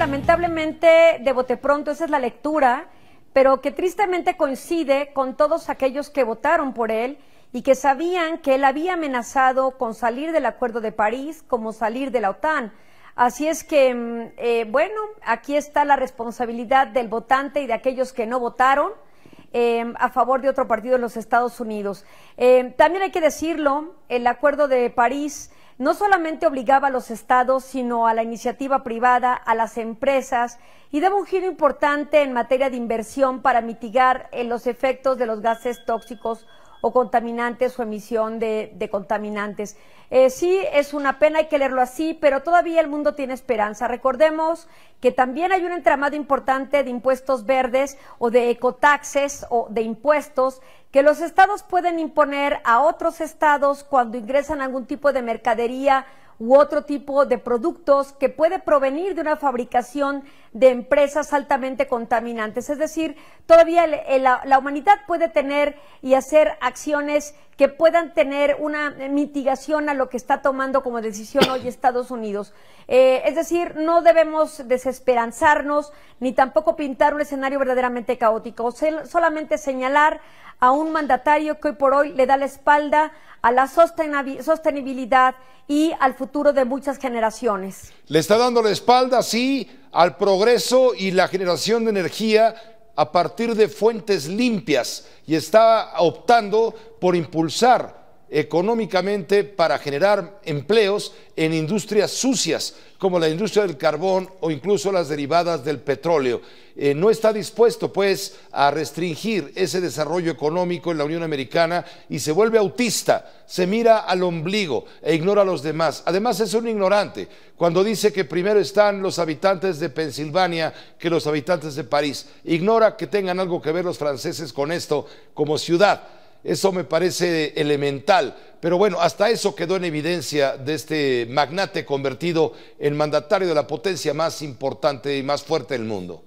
lamentablemente de bote pronto, esa es la lectura, pero que tristemente coincide con todos aquellos que votaron por él y que sabían que él había amenazado con salir del Acuerdo de París como salir de la OTAN. Así es que, mm, eh, bueno, aquí está la responsabilidad del votante y de aquellos que no votaron eh, a favor de otro partido en los Estados Unidos. Eh, también hay que decirlo, el Acuerdo de París no solamente obligaba a los estados, sino a la iniciativa privada, a las empresas, y daba un giro importante en materia de inversión para mitigar eh, los efectos de los gases tóxicos o contaminantes o emisión de, contaminantes. Eh, sí, es una pena, hay que leerlo así, pero todavía el mundo tiene esperanza. Recordemos que también hay un entramado importante de impuestos verdes o de ecotaxes o de impuestos que los estados pueden imponer a otros estados cuando ingresan algún tipo de mercadería u otro tipo de productos que puede provenir de una fabricación de empresas altamente contaminantes. Es decir, todavía la, humanidad puede tener y hacer acciones que puedan tener una eh, mitigación a lo que está tomando como decisión hoy Estados Unidos. Eh, es decir, no debemos desesperanzarnos ni tampoco pintar un escenario verdaderamente caótico, solamente señalar a un mandatario que hoy por hoy le da la espalda a la sostenibilidad y al futuro de muchas generaciones. Le está dando la espalda, sí, al progreso y la generación de energía a partir de fuentes limpias y está optando por impulsar económicamente para generar empleos en industrias sucias, como la industria del carbón o incluso las derivadas del petróleo. Eh, no está dispuesto, pues, a restringir ese desarrollo económico en la Unión Americana y se vuelve autista, se mira al ombligo e ignora a los demás. Además, es un ignorante cuando dice que primero están los habitantes de Pensilvania que los habitantes de París. Ignora que tengan algo que ver los franceses con esto como ciudad eso me parece elemental. Pero bueno, hasta eso quedó en evidencia de este magnate convertido en mandatario de la potencia más importante y más fuerte del mundo.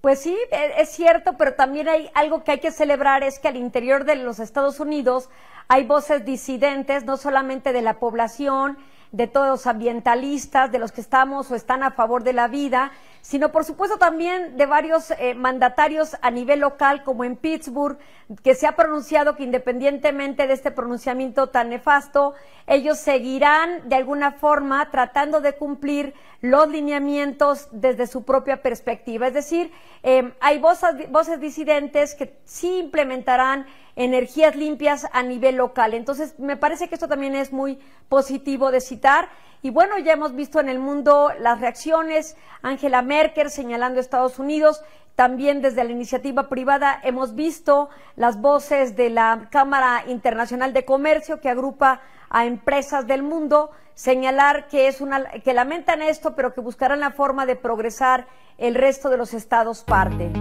Pues sí, e, es cierto, pero también hay algo que hay que celebrar, es que al interior de los Estados Unidos hay voces disidentes, no solamente de la población, de todos los ambientalistas, de los que estamos o están a favor de la vida, sino por supuesto también de varios eh, mandatarios a nivel local, como en Pittsburgh, que se ha pronunciado que independientemente de este pronunciamiento tan nefasto, ellos seguirán de alguna forma tratando de cumplir los lineamientos desde su propia perspectiva. Es decir, em, hay voces, voces disidentes que sí implementarán energías limpias a nivel local. Entonces, me parece que esto también es muy positivo de citar. Y bueno, ya hemos visto en el mundo las reacciones. Angela Merkel señalando Estados Unidos. También desde la iniciativa privada hemos visto las voces de la Cámara Internacional de Comercio que agrupa a empresas del mundo señalar que es una que lamentan esto, pero que buscarán la forma de progresar el resto de los estados parte.